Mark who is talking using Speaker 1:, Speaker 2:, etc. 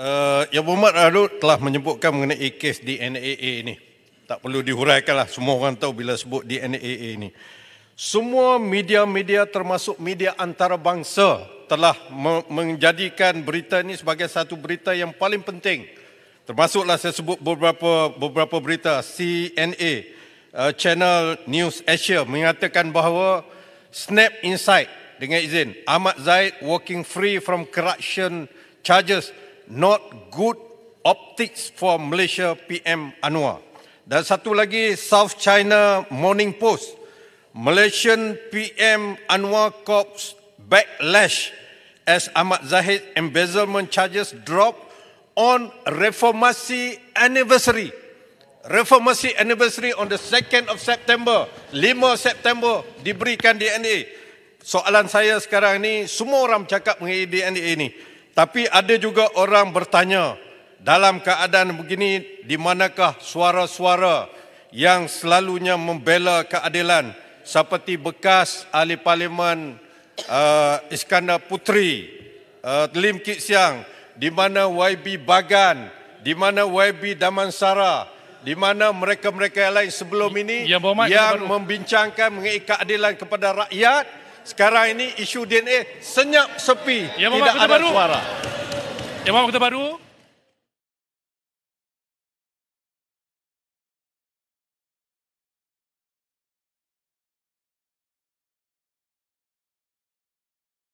Speaker 1: Uh, eh, Yang Berhormat Arul telah menyebutkan mengenai kes DNAA ini. Tak perlu lah Semua orang tahu bila sebut di DNAA ini. Semua media-media termasuk media antarabangsa telah menjadikan berita ini sebagai satu berita yang paling penting. Termasuklah saya sebut beberapa beberapa berita CNA eh, Channel News Asia mengatakan bahawa Snap Insight dengan izin Ahmad Zaid working free from corruption charges not good optics for Malaysia PM Anwar. Dan satu lagi South China Morning Post, Malaysian PM Anwar cops backlash as Ahmad Zahid embezzlement charges drop on reformasi anniversary. Reformasi anniversary on the 2nd of September, 5 September diberikan DNA. Soalan saya sekarang ni semua orang cakap mengenai DNA ini. Tapi ada juga orang bertanya, dalam keadaan begini, di manakah suara-suara yang selalunya membela keadilan seperti bekas ahli parlimen uh, Iskandar Putri, uh, Lim Kit Siang, di mana YB Bagan, di mana YB Damansara, di mana mereka-mereka lain sebelum ya, ini ya, yang membincangkan mengenai keadilan kepada rakyat, sekarang ini isu DNA senyap sepi. Ya, Tidak ada baru. suara. Yang Mahkamah Baru.